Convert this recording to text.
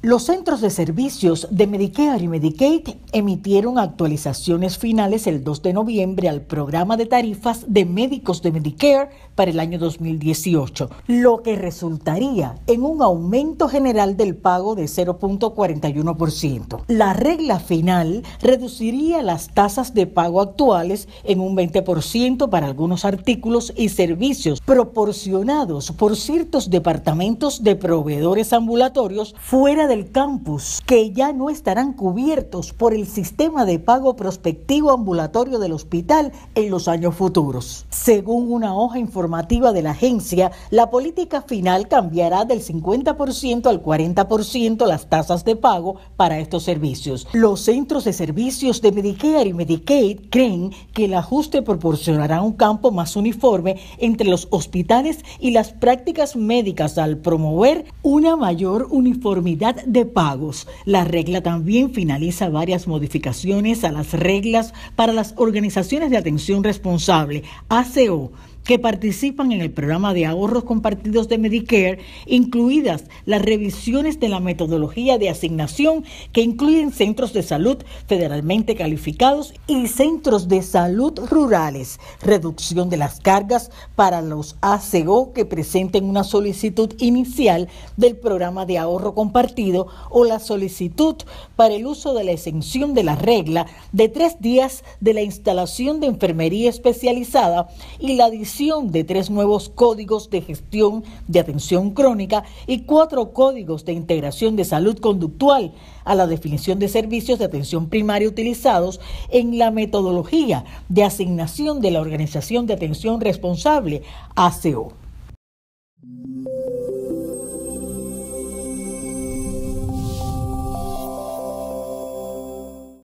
Los centros de servicios de Medicare y Medicaid emitieron actualizaciones finales el 2 de noviembre al programa de tarifas de médicos de Medicare para el año 2018, lo que resultaría en un aumento general del pago de 0.41%. La regla final reduciría las tasas de pago actuales en un 20% para algunos artículos y servicios proporcionados por ciertos departamentos de proveedores ambulatorios fuera del campus que ya no estarán cubiertos por el sistema de pago prospectivo ambulatorio del hospital en los años futuros. Según una hoja informativa de la agencia, la política final cambiará del 50% al 40% las tasas de pago para estos servicios. Los centros de servicios de Medicare y Medicaid creen que el ajuste proporcionará un campo más uniforme entre los hospitales y las prácticas médicas al promover una mayor uniformidad de pagos. La regla también finaliza varias modificaciones a las reglas para las organizaciones de atención responsable, ACO que participan en el programa de ahorros compartidos de Medicare, incluidas las revisiones de la metodología de asignación que incluyen centros de salud federalmente calificados y centros de salud rurales, reducción de las cargas para los ACO que presenten una solicitud inicial del programa de ahorro compartido o la solicitud para el uso de la exención de la regla de tres días de la instalación de enfermería especializada y la de tres nuevos códigos de gestión de atención crónica y cuatro códigos de integración de salud conductual a la definición de servicios de atención primaria utilizados en la metodología de asignación de la Organización de Atención Responsable, ACO.